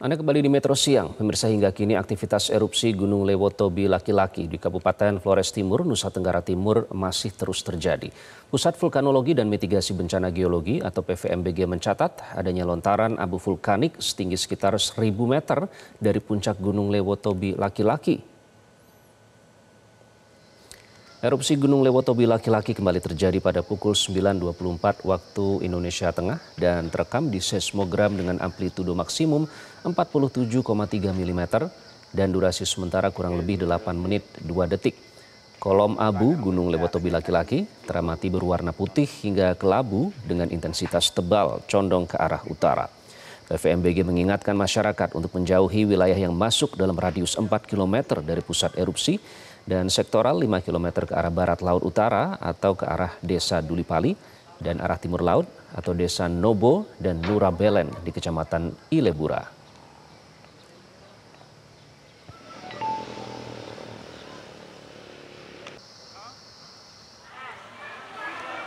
Anda kembali di Metro Siang. Pemirsa hingga kini aktivitas erupsi Gunung Lewotobi Laki-Laki di Kabupaten Flores Timur, Nusa Tenggara Timur masih terus terjadi. Pusat Vulkanologi dan Mitigasi Bencana Geologi atau PVMBG mencatat adanya lontaran abu vulkanik setinggi sekitar 1000 meter dari puncak Gunung Lewotobi Laki-Laki Erupsi Gunung Lewotobi laki-laki kembali terjadi pada pukul 9.24 waktu Indonesia Tengah dan terekam di seismogram dengan amplitudo maksimum 47,3 mm dan durasi sementara kurang lebih 8 menit 2 detik. Kolom abu Gunung Lewotobi laki-laki teramati berwarna putih hingga kelabu dengan intensitas tebal condong ke arah utara. PVMBG mengingatkan masyarakat untuk menjauhi wilayah yang masuk dalam radius 4 km dari pusat erupsi dan sektoral 5 km ke arah barat laut utara atau ke arah desa Dulipali dan arah timur laut atau desa Nobo dan Nurabelen di kecamatan Ilebura.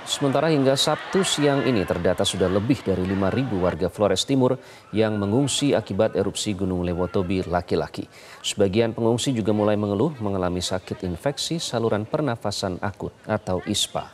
Sementara hingga Sabtu siang ini terdata sudah lebih dari 5.000 warga Flores Timur yang mengungsi akibat erupsi Gunung Lewotobi laki-laki. Sebagian pengungsi juga mulai mengeluh mengalami sakit infeksi saluran pernafasan akut atau ISPA.